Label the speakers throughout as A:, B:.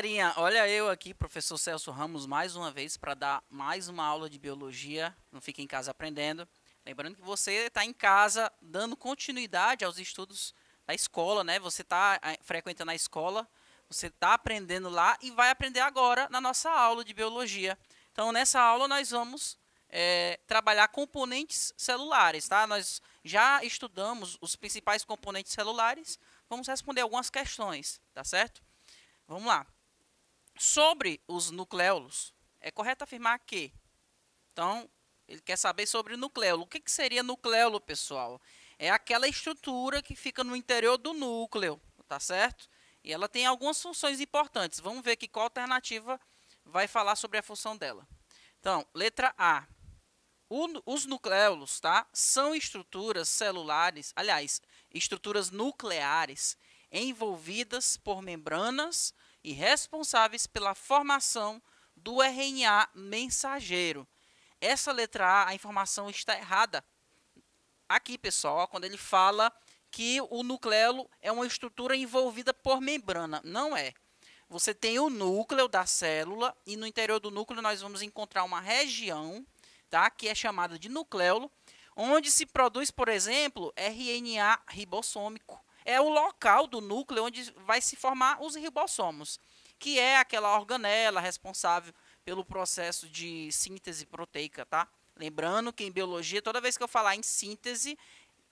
A: galerinha, olha eu aqui, professor Celso Ramos, mais uma vez para dar mais uma aula de biologia. Não fique em casa aprendendo. Lembrando que você está em casa dando continuidade aos estudos da escola, né? Você está eh, frequentando a escola, você está aprendendo lá e vai aprender agora na nossa aula de biologia. Então, nessa aula, nós vamos é, trabalhar componentes celulares, tá? Nós já estudamos os principais componentes celulares, vamos responder algumas questões, tá certo? Vamos lá. Sobre os nucleolos, é correto afirmar que. Então, ele quer saber sobre nucleolo. O que, que seria nucleolo, pessoal? É aquela estrutura que fica no interior do núcleo, tá certo? E ela tem algumas funções importantes. Vamos ver aqui qual alternativa vai falar sobre a função dela. Então, letra A. O, os nucleolos, tá? São estruturas celulares, aliás, estruturas nucleares envolvidas por membranas e responsáveis pela formação do RNA mensageiro. Essa letra A, a informação está errada. Aqui, pessoal, quando ele fala que o nucleolo é uma estrutura envolvida por membrana. Não é. Você tem o núcleo da célula e no interior do núcleo nós vamos encontrar uma região, tá, que é chamada de nucleolo, onde se produz, por exemplo, RNA ribossômico é o local do núcleo onde vai se formar os ribossomos, que é aquela organela responsável pelo processo de síntese proteica, tá? Lembrando que em biologia, toda vez que eu falar em síntese,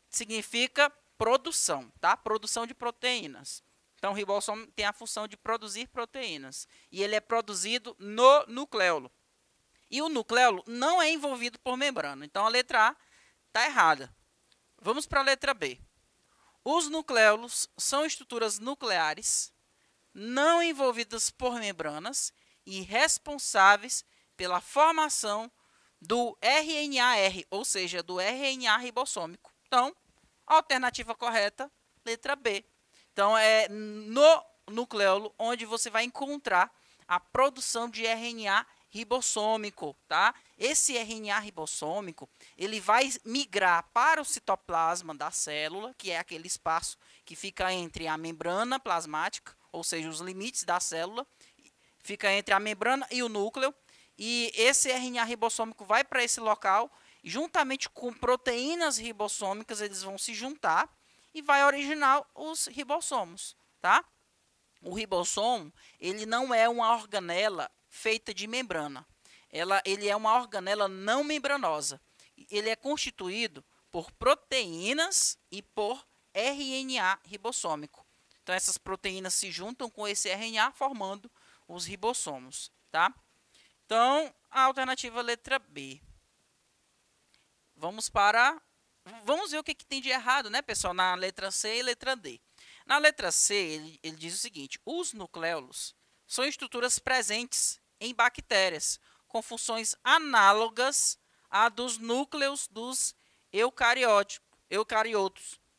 A: significa produção, tá? Produção de proteínas. Então, o ribossomo tem a função de produzir proteínas. E ele é produzido no nucleolo. E o nucleolo não é envolvido por membrana. Então, a letra A está errada. Vamos para a letra B. Os núcleolos são estruturas nucleares não envolvidas por membranas e responsáveis pela formação do RNAR, ou seja, do RNA ribossômico. Então, alternativa correta, letra B. Então, é no nucleolo onde você vai encontrar a produção de RNA ribossômico, tá? Esse RNA ribossômico, ele vai migrar para o citoplasma da célula, que é aquele espaço que fica entre a membrana plasmática, ou seja, os limites da célula, fica entre a membrana e o núcleo, e esse RNA ribossômico vai para esse local, juntamente com proteínas ribossômicas, eles vão se juntar e vai originar os ribossomos, tá? O ribossomo, ele não é uma organela feita de membrana. Ela, ele é uma organela não membranosa. Ele é constituído por proteínas e por RNA ribossômico. Então, essas proteínas se juntam com esse RNA, formando os ribossomos. Tá? Então, a alternativa letra B. Vamos para. Vamos ver o que, que tem de errado, né, pessoal, na letra C e letra D. Na letra C, ele, ele diz o seguinte: os nucleolos são estruturas presentes em bactérias, com funções análogas à dos núcleos dos eucariotos.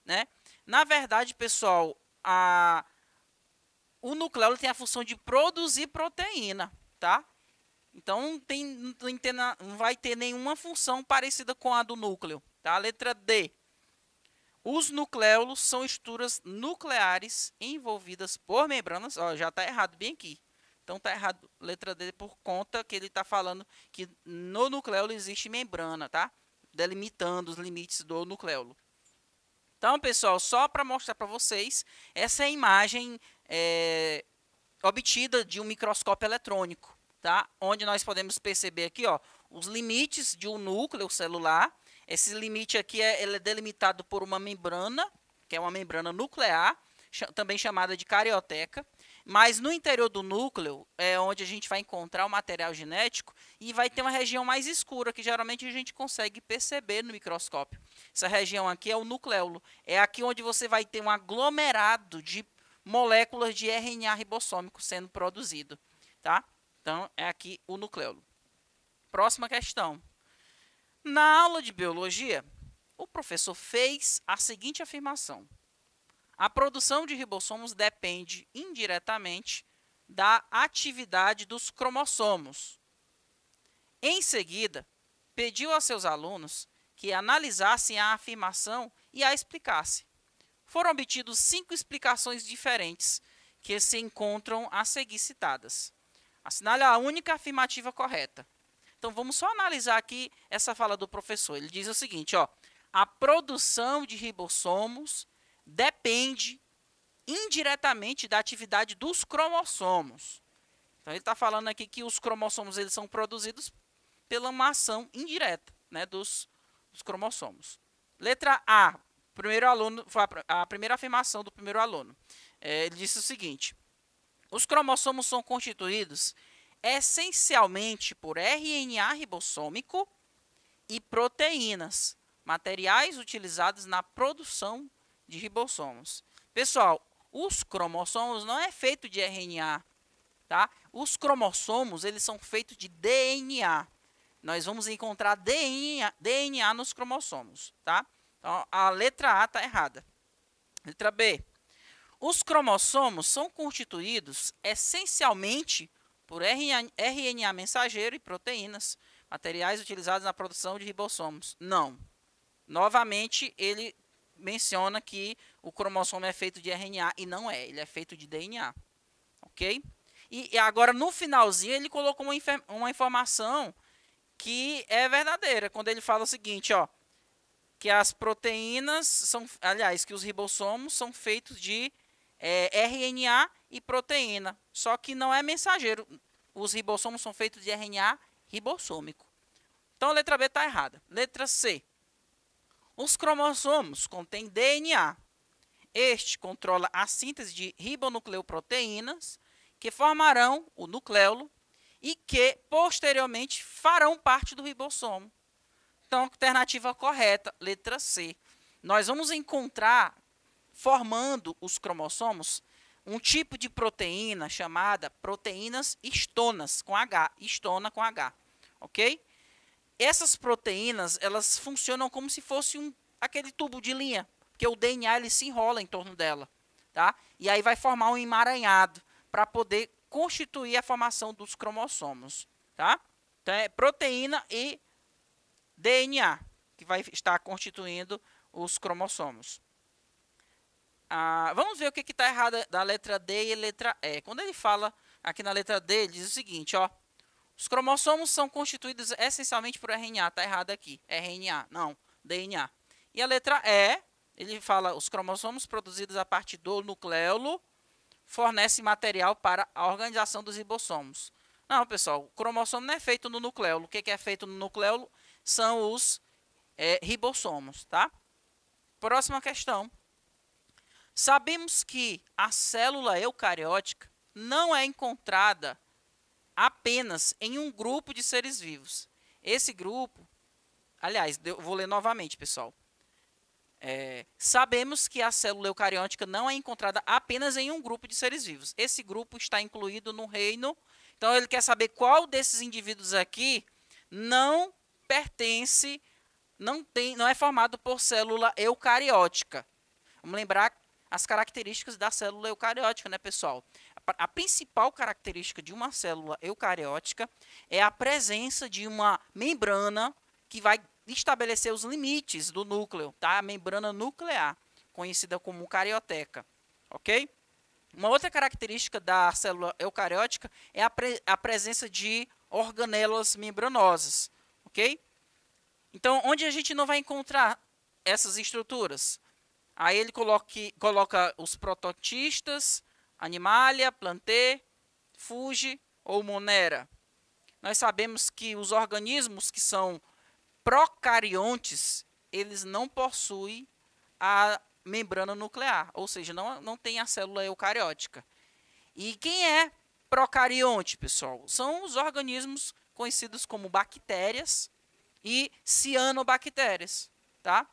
A: Né? Na verdade, pessoal, a, o núcleo tem a função de produzir proteína, tá? Então não, tem, não, tem, não vai ter nenhuma função parecida com a do núcleo. Tá? Letra D. Os núcleolos são estruturas nucleares envolvidas por membranas. Ó, já está errado bem aqui. Então está errado letra D por conta que ele está falando que no nucleolo existe membrana, tá? Delimitando os limites do nucleolo. Então, pessoal, só para mostrar para vocês, essa é a imagem é, obtida de um microscópio eletrônico, tá? Onde nós podemos perceber aqui, ó, os limites de um núcleo celular esse limite aqui é, ele é delimitado por uma membrana, que é uma membrana nuclear, também chamada de carioteca. Mas no interior do núcleo é onde a gente vai encontrar o material genético e vai ter uma região mais escura, que geralmente a gente consegue perceber no microscópio. Essa região aqui é o nucleolo. É aqui onde você vai ter um aglomerado de moléculas de RNA ribossômico sendo produzido. Tá? Então, é aqui o nucleolo. Próxima questão. Na aula de biologia, o professor fez a seguinte afirmação: a produção de ribossomos depende indiretamente da atividade dos cromossomos. Em seguida, pediu a seus alunos que analisassem a afirmação e a explicassem. Foram obtidos cinco explicações diferentes que se encontram a seguir citadas. Assinale a única afirmativa correta. Então vamos só analisar aqui essa fala do professor. Ele diz o seguinte, ó: a produção de ribossomos depende indiretamente da atividade dos cromossomos. Então ele está falando aqui que os cromossomos eles são produzidos pela uma ação indireta, né, dos, dos cromossomos. Letra A, primeiro aluno, foi a primeira afirmação do primeiro aluno. É, ele disse o seguinte: os cromossomos são constituídos essencialmente por RNA ribossômico e proteínas, materiais utilizados na produção de ribossomos. Pessoal, os cromossomos não é feito de RNA, tá? Os cromossomos, eles são feitos de DNA. Nós vamos encontrar DNA, DNA nos cromossomos, tá? Então, a letra A está errada. Letra B. Os cromossomos são constituídos essencialmente por RNA mensageiro e proteínas, materiais utilizados na produção de ribossomos. Não. Novamente, ele menciona que o cromossomo é feito de RNA e não é, ele é feito de DNA. Ok? E, agora, no finalzinho, ele colocou uma, uma informação que é verdadeira, quando ele fala o seguinte, ó, que as proteínas são, aliás, que os ribossomos são feitos de é, eh, RNA e proteína, só que não é mensageiro. Os ribossomos são feitos de RNA ribossômico. Então a letra B está errada. Letra C. Os cromossomos contêm DNA. Este controla a síntese de ribonucleoproteínas, que formarão o nucleolo e que posteriormente farão parte do ribossomo. Então, alternativa correta, letra C. Nós vamos encontrar, formando os cromossomos, um tipo de proteína chamada proteínas estonas com H, estona com H, ok? Essas proteínas elas funcionam como se fosse um aquele tubo de linha, que o DNA ele se enrola em torno dela, tá? E aí vai formar um emaranhado para poder constituir a formação dos cromossomos, tá? Então é proteína e DNA que vai estar constituindo os cromossomos. Ah, vamos ver o que está errado da letra D e letra E. Quando ele fala aqui na letra D, ele diz o seguinte, ó. Os cromossomos são constituídos essencialmente por RNA. Está errado aqui. RNA, não. DNA. E a letra E, ele fala os cromossomos produzidos a partir do nucleolo fornecem material para a organização dos ribossomos. Não, pessoal, o cromossomo não é feito no nucleolo. O que, é feito no nucleolo são os é, ribossomos, tá? Próxima questão. Sabemos que a célula eucariótica não é encontrada apenas em um grupo de seres vivos. Esse grupo, aliás, vou ler novamente, pessoal. É, sabemos que a célula eucariótica não é encontrada apenas em um grupo de seres vivos. Esse grupo está incluído no reino. Então, ele quer saber qual desses indivíduos aqui não pertence, não, tem, não é formado por célula eucariótica. Vamos lembrar as características da célula eucariótica, né, pessoal? A, principal característica de uma célula eucariótica é a presença de uma membrana que vai estabelecer os limites do núcleo, tá? A membrana nuclear, conhecida como carioteca, ok? Uma outra característica da célula eucariótica é a, pre a presença de organelas membranosas, ok? Então, onde a gente não vai encontrar essas estruturas? Aí ele coloque, coloca os prototistas, Animalia, Plantê, Fuge ou Monera. Nós sabemos que os organismos que são procariontes, eles não possuem a membrana nuclear, ou seja, não, não tem a célula eucariótica. E quem é procarionte, pessoal? São os organismos conhecidos como bactérias e cianobactérias, tá?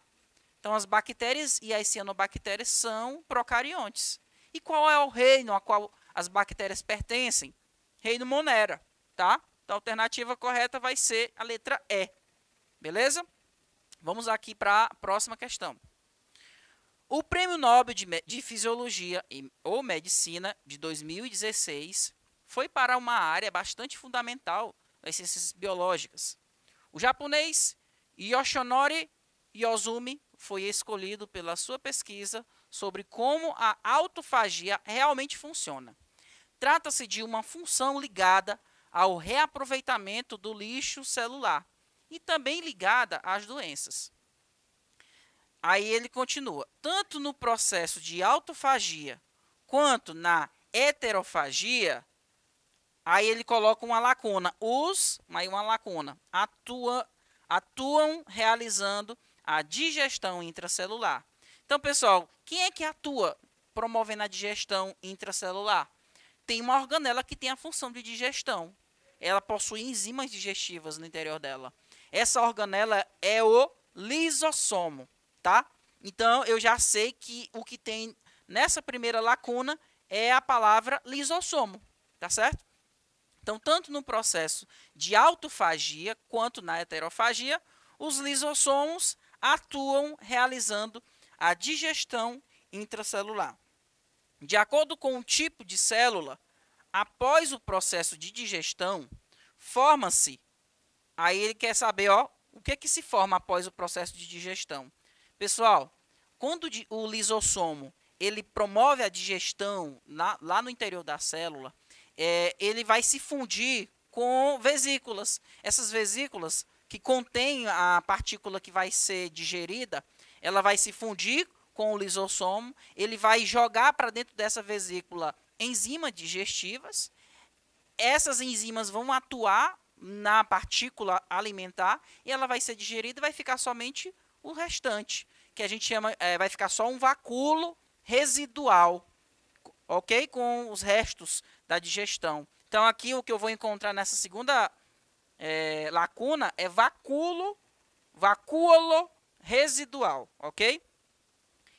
A: Então, as bactérias e as cianobactérias são procariontes. E qual é o reino a qual as bactérias pertencem? Reino Monera, tá? Então, a alternativa correta vai ser a letra E. Beleza? Vamos aqui para a próxima questão. O Prêmio Nobel de, de Fisiologia e, ou Medicina de 2016 foi para uma área bastante fundamental das ciências biológicas. O japonês Yoshinori Yosumi foi escolhido pela sua pesquisa sobre como a autofagia realmente funciona. Trata-se de uma função ligada ao reaproveitamento do lixo celular e também ligada às doenças. Aí ele continua: tanto no processo de autofagia quanto na heterofagia, aí ele coloca uma lacuna. Os, aí uma lacuna, atua, atuam realizando a digestão intracelular. Então, pessoal, quem é que atua promovendo a digestão intracelular? Tem uma organela que tem a função de digestão. Ela possui enzimas digestivas no interior dela. Essa organela é o lisossomo, tá? Então, eu já sei que o que tem nessa primeira lacuna é a palavra lisossomo, tá certo? Então, tanto no processo de autofagia quanto na heterofagia, os lisossomos atuam realizando a digestão intracelular. De acordo com o tipo de célula, após o processo de digestão, forma-se. Aí ele quer saber, ó, o que é que se forma após o processo de digestão. Pessoal, quando o lisossomo ele promove a digestão na, lá no interior da célula, é, ele vai se fundir com vesículas. Essas vesículas que contém a partícula que vai ser digerida, ela vai se fundir com o lisossomo, ele vai jogar para dentro dessa vesícula enzimas digestivas. Essas enzimas vão atuar na partícula alimentar e ela vai ser digerida e vai ficar somente o restante, que a gente chama, é, vai ficar só um vacúolo residual, ok? Com os restos da digestão. Então, aqui o que eu vou encontrar nessa segunda é, lacuna é vacúolo, vacúolo residual, ok?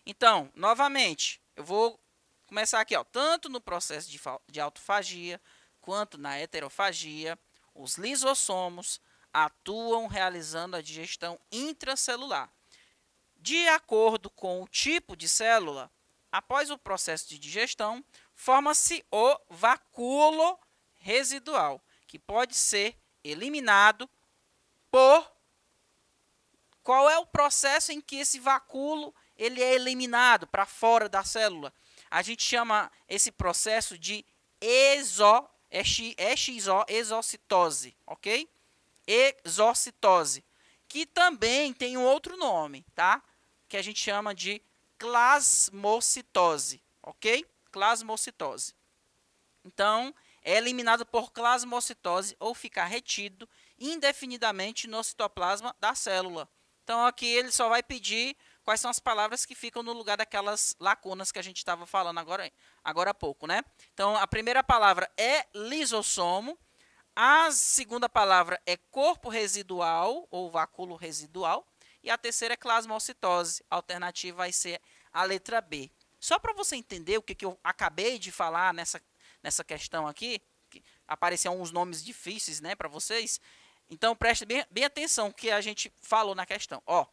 A: Então, novamente, eu vou começar aqui, ó, tanto no processo de, de autofagia quanto na heterofagia, os lisossomos atuam realizando a digestão intracelular. De acordo com o tipo de célula, após o processo de digestão, forma-se o vacúolo residual, que pode ser eliminado por qual é o processo em que esse vacúolo ele é eliminado para fora da célula. A gente chama esse processo de exo, exo, é é exocitose, ok? Exocitose, que também tem um outro nome, tá? Que a gente chama de clasmocitose, ok? Clasmocitose. Então, é eliminado por plasmocitose ou ficar retido indefinidamente no citoplasma da célula. Então, aqui ele só vai pedir quais são as palavras que ficam no lugar daquelas lacunas que a gente estava falando agora, agora há pouco. Né? Então, a primeira palavra é lisossomo, a segunda palavra é corpo residual ou vacúolo residual, e a terceira é plasmocitose. A alternativa vai ser a letra B. Só para você entender o que, que eu acabei de falar nessa nessa questão aqui, que apareceram uns nomes difíceis, né, para vocês. Então preste bem, bem atenção que a gente falou na questão. Ó,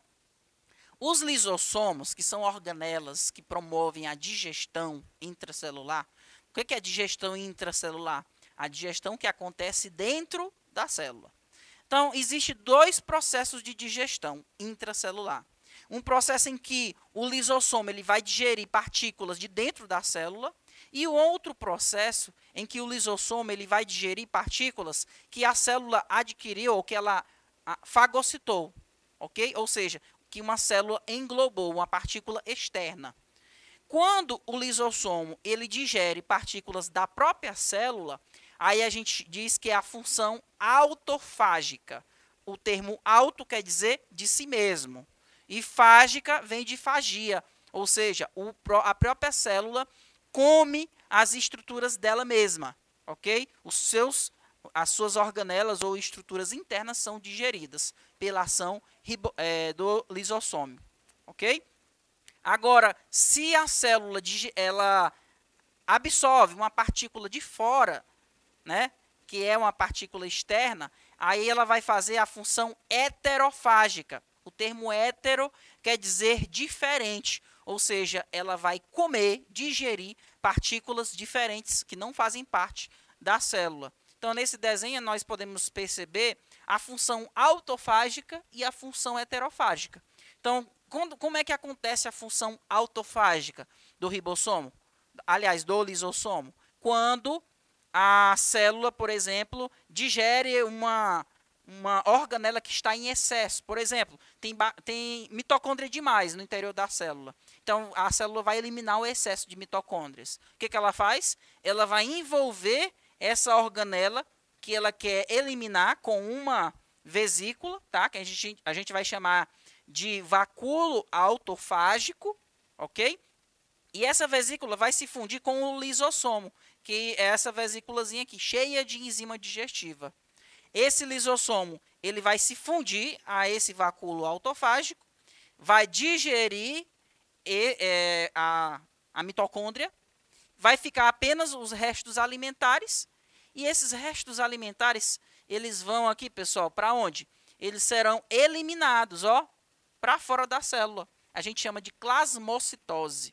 A: os lisossomos, que são organelas que promovem a digestão intracelular. O que é a digestão intracelular? A digestão que acontece dentro da célula. Então, existe dois processos de digestão intracelular. Um processo em que o lisossomo ele vai digerir partículas de dentro da célula e o outro processo em que o lisossomo ele vai digerir partículas que a célula adquiriu ou que ela fagocitou, ok? Ou seja, que uma célula englobou uma partícula externa. Quando o lisossomo ele digere partículas da própria célula, aí a gente diz que é a função autofágica. O termo auto quer dizer de si mesmo. E fágica vem de fagia, ou seja, a própria célula come as estruturas dela mesma, ok? Os seus, as suas organelas ou estruturas internas são digeridas pela ação ribo, é, do lisossome, ok? Agora, se a célula ela absorve uma partícula de fora, né, que é uma partícula externa, aí ela vai fazer a função heterofágica. O termo hetero quer dizer diferente ou seja, ela vai comer, digerir partículas diferentes que não fazem parte da célula. Então, nesse desenho, nós podemos perceber a função autofágica e a função heterofágica. Então, quando, como é que acontece a função autofágica do ribossomo? Aliás, do lisossomo? Quando a célula, por exemplo, digere uma, uma organela né, que está em excesso. Por exemplo, tem, tem mitocôndria demais no interior da célula. Então, a célula vai eliminar o excesso de mitocôndrias. O que, que ela faz? Ela vai envolver essa organela que ela quer eliminar com uma vesícula, tá? que a gente, a gente vai chamar de vacúolo autofágico, ok? E essa vesícula vai se fundir com o lisossomo, que é essa vesículazinha aqui, cheia de enzima digestiva. Esse lisossomo ele vai se fundir a esse vacúolo autofágico, vai digerir e, é, a, a mitocôndria, vai ficar apenas os restos alimentares e esses restos alimentares eles vão aqui, pessoal, para onde? Eles serão eliminados, ó, para fora da célula. A gente chama de plasmocitose.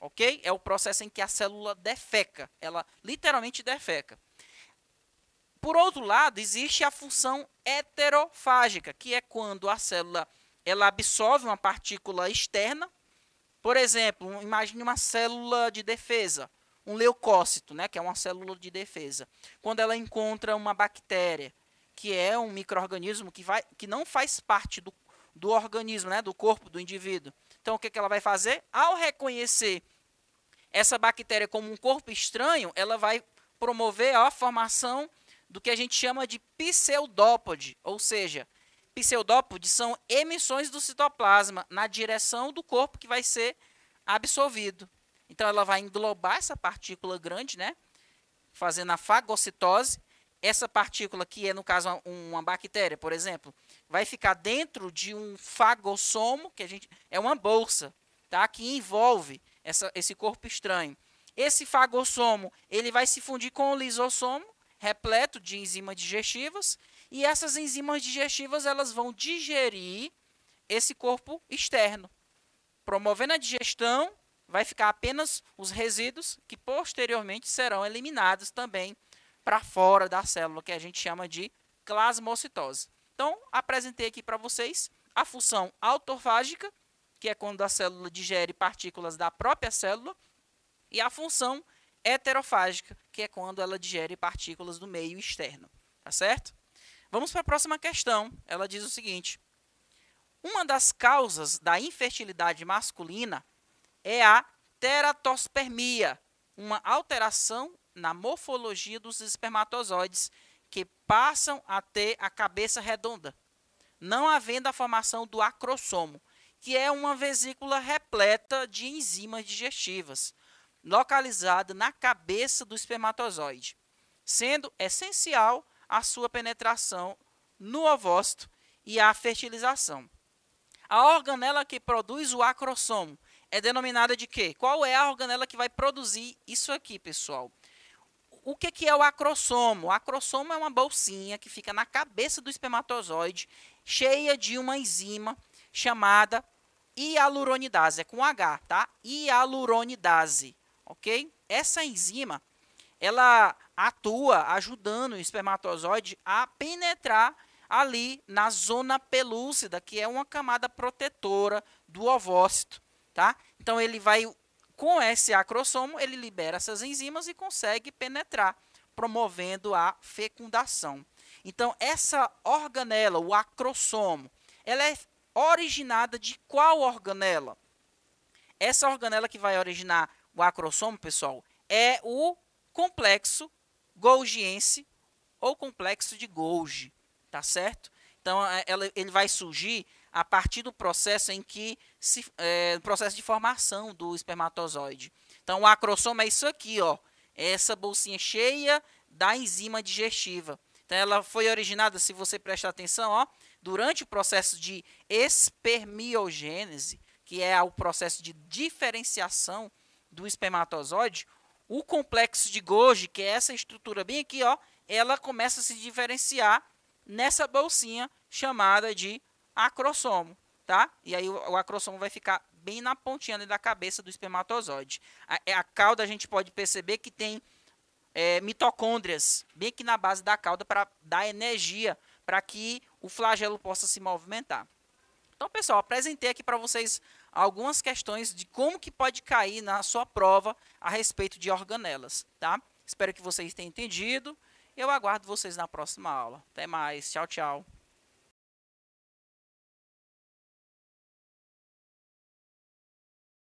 A: OK? É o processo em que a célula defeca, ela literalmente defeca. Por outro lado, existe a função heterofágica, que é quando a célula ela absorve uma partícula externa. Por exemplo, imagine uma célula de defesa, um leucócito, né, que é uma célula de defesa. Quando ela encontra uma bactéria, que é um microorganismo que, vai, que não faz parte do, do organismo, né, do corpo do indivíduo. Então, o que, que ela vai fazer? Ao reconhecer essa bactéria como um corpo estranho, ela vai promover a formação do que a gente chama de pseudópode, ou seja, pseudópodes são emissões do citoplasma na direção do corpo que vai ser absorvido. Então ela vai englobar essa partícula grande, né? Fazendo a fagocitose. Essa partícula que é no caso uma, uma bactéria, por exemplo, vai ficar dentro de um fagossomo, que a gente é uma bolsa, tá? Que envolve essa, esse corpo estranho. Esse fagossomo, ele vai se fundir com o lisossomo repleto de enzimas digestivas, e essas enzimas digestivas elas vão digerir esse corpo externo. Promovendo a digestão, vai ficar apenas os resíduos que posteriormente serão eliminados também para fora da célula, que a gente chama de plasmocitose. Então, apresentei aqui para vocês a função autofágica, que é quando a célula digere partículas da própria célula, e a função heterofágica, que é quando ela digere partículas do meio externo, tá certo? Vamos para a próxima questão. Ela diz o seguinte: Uma das causas da infertilidade masculina é a teratospermia, uma alteração na morfologia dos espermatozoides que passam a ter a cabeça redonda, não havendo a formação do acrossomo, que é uma vesícula repleta de enzimas digestivas, localizada na cabeça do espermatozoide, sendo essencial a sua penetração no ovócito e a fertilização. A organela que produz o acrossomo é denominada de quê? Qual é a organela que vai produzir isso aqui, pessoal? O que, que é o acrossomo? O acrossomo é uma bolsinha que fica na cabeça do espermatozoide, cheia de uma enzima chamada hialuronidase, é com H, tá? Hialuronidase ok? Essa enzima, ela atua ajudando o espermatozoide a penetrar ali na zona pelúcida, que é uma camada protetora do ovócito, tá? Então ele vai com esse acrossomo, ele libera essas enzimas e consegue penetrar, promovendo a fecundação. Então essa organela, o acrossomo, ela é originada de qual organela? Essa organela que vai originar o acrossomo, pessoal, é o complexo golgiense ou complexo de Golgi, tá certo? Então, é, ela, ele vai surgir a partir do processo em que se, é, processo de formação do espermatozoide. Então, o acrossomo é isso aqui, ó, é essa bolsinha cheia da enzima digestiva. Então, ela foi originada, se você prestar atenção, ó, durante o processo de espermiogênese, que é o processo de diferenciação do espermatozoide, o complexo de Golgi, que é essa estrutura bem aqui, ó, ela começa a se diferenciar nessa bolsinha chamada de acrossomo, tá? E aí o, o acrossomo vai ficar bem na pontinha da cabeça do espermatozoide. A, é, a cauda a gente pode perceber que tem é, mitocôndrias bem aqui na base da cauda para dar energia para que o flagelo possa se movimentar. Então, pessoal, apresentei aqui para vocês algumas questões de como que pode cair na sua prova a respeito de organelas, tá? Espero que vocês tenham entendido. Eu aguardo vocês na próxima aula. Até mais. Tchau, tchau.